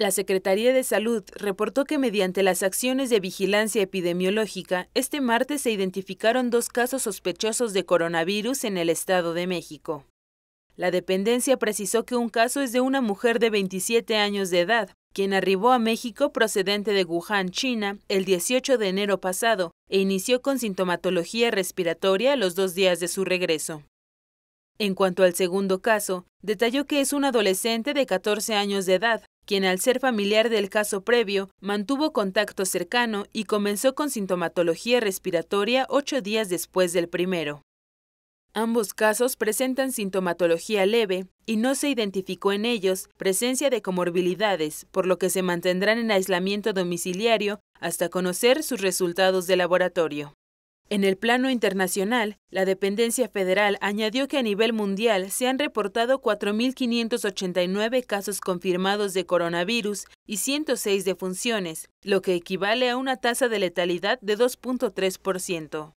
La Secretaría de Salud reportó que mediante las acciones de vigilancia epidemiológica, este martes se identificaron dos casos sospechosos de coronavirus en el Estado de México. La dependencia precisó que un caso es de una mujer de 27 años de edad, quien arribó a México procedente de Wuhan, China, el 18 de enero pasado e inició con sintomatología respiratoria los dos días de su regreso. En cuanto al segundo caso, detalló que es un adolescente de 14 años de edad, quien al ser familiar del caso previo mantuvo contacto cercano y comenzó con sintomatología respiratoria ocho días después del primero. Ambos casos presentan sintomatología leve y no se identificó en ellos presencia de comorbilidades, por lo que se mantendrán en aislamiento domiciliario hasta conocer sus resultados de laboratorio. En el plano internacional, la dependencia federal añadió que a nivel mundial se han reportado 4.589 casos confirmados de coronavirus y 106 defunciones, lo que equivale a una tasa de letalidad de 2.3%.